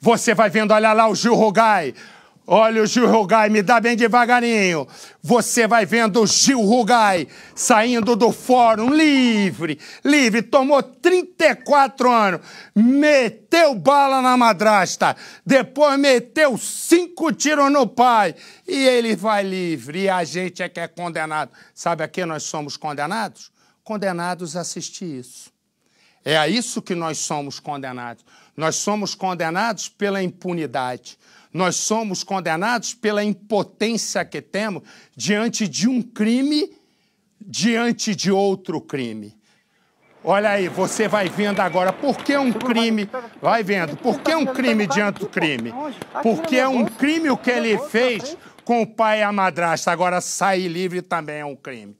Você vai vendo, olha lá o Gil Rogai. Olha o Gil Rugai, me dá bem devagarinho. Você vai vendo o Gil Rugai saindo do fórum livre, livre, tomou 34 anos, meteu bala na madrasta, depois meteu cinco tiros no pai e ele vai livre. E a gente é que é condenado. Sabe a que nós somos condenados? Condenados a assistir isso. É a isso que nós somos condenados. Nós somos condenados pela impunidade. Nós somos condenados pela impotência que temos diante de um crime, diante de outro crime. Olha aí, você vai vendo agora por que um crime. Vai vendo, por que um crime diante do crime? Porque é um crime o que ele fez com o pai e a madrasta. Agora sair livre também é um crime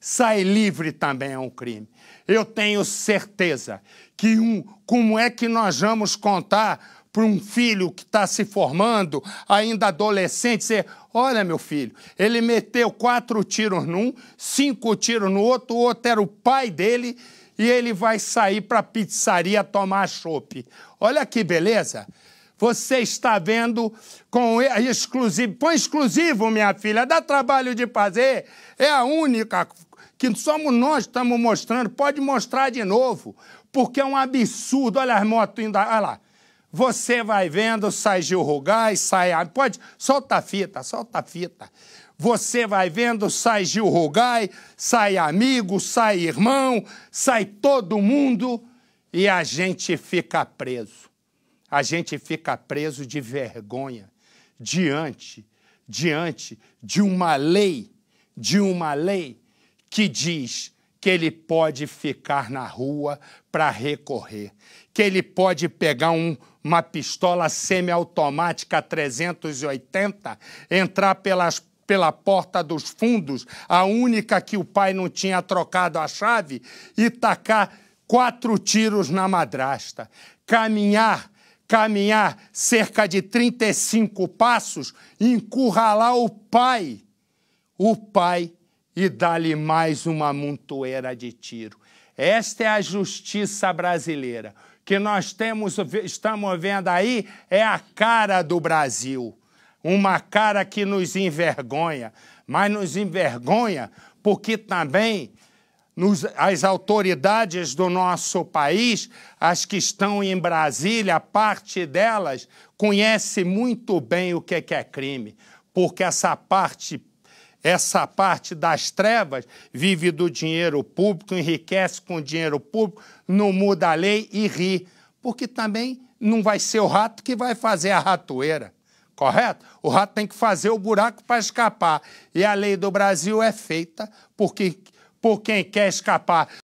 sai livre também é um crime. Eu tenho certeza que um, como é que nós vamos contar para um filho que está se formando, ainda adolescente, dizer: olha, meu filho, ele meteu quatro tiros num, cinco tiros no outro, o outro era o pai dele e ele vai sair para a pizzaria tomar chope. Olha que beleza! Você está vendo com exclusivo. Põe exclusivo, minha filha, dá trabalho de fazer. É a única que somos nós que estamos mostrando, pode mostrar de novo, porque é um absurdo. Olha as motos indo, olha lá. Você vai vendo, sai Gil Rugais, sai. Pode, solta a fita, solta a fita. Você vai vendo, sai Gil Rogai, sai amigo, sai irmão, sai todo mundo e a gente fica preso. A gente fica preso de vergonha diante diante de uma lei, de uma lei que diz que ele pode ficar na rua para recorrer, que ele pode pegar um, uma pistola semiautomática 380, entrar pelas, pela porta dos fundos, a única que o pai não tinha trocado a chave, e tacar quatro tiros na madrasta, caminhar caminhar cerca de 35 passos, encurralar o pai, o pai e dá-lhe mais uma montoeira de tiro. Esta é a justiça brasileira. Que nós temos, estamos vendo aí é a cara do Brasil. Uma cara que nos envergonha, mas nos envergonha porque também nos, as autoridades do nosso país, as que estão em Brasília, parte delas conhece muito bem o que é, é crime, porque essa parte essa parte das trevas vive do dinheiro público, enriquece com dinheiro público, não muda a lei e ri, porque também não vai ser o rato que vai fazer a ratoeira, correto? O rato tem que fazer o buraco para escapar. E a lei do Brasil é feita porque por quem quer escapar